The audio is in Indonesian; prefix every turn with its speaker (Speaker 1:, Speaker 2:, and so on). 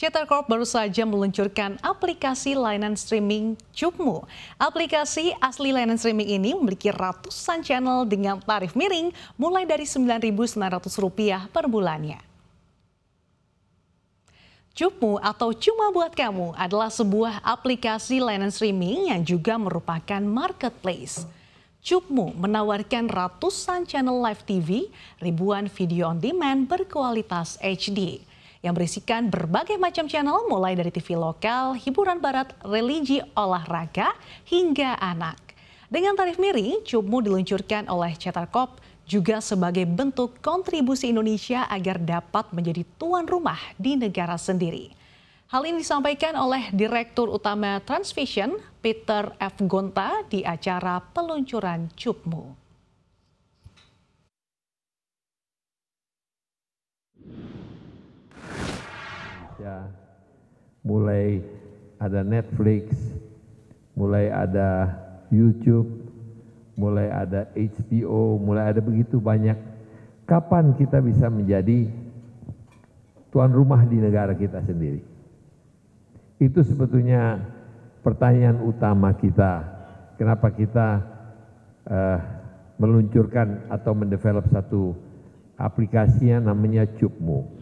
Speaker 1: CT Corp baru saja meluncurkan aplikasi layanan streaming Cukmu. Aplikasi asli layanan streaming ini memiliki ratusan channel dengan tarif miring mulai dari Rp9.900 per bulannya. Cukmu atau Cuma Buat Kamu adalah sebuah aplikasi layanan streaming yang juga merupakan marketplace. Cukmu menawarkan ratusan channel live TV, ribuan video on demand berkualitas HD yang berisikan berbagai macam channel mulai dari TV lokal, hiburan barat, religi, olahraga, hingga anak. Dengan tarif miring, Cubmu diluncurkan oleh Cetarkop juga sebagai bentuk kontribusi Indonesia agar dapat menjadi tuan rumah di negara sendiri. Hal ini disampaikan oleh Direktur Utama Transvision, Peter F. Gonta, di acara peluncuran Cupmu.
Speaker 2: ya mulai ada Netflix, mulai ada YouTube, mulai ada HBO, mulai ada begitu banyak. Kapan kita bisa menjadi tuan rumah di negara kita sendiri? Itu sebetulnya pertanyaan utama kita. Kenapa kita uh, meluncurkan atau mendevelop satu aplikasi yang namanya Cukmu?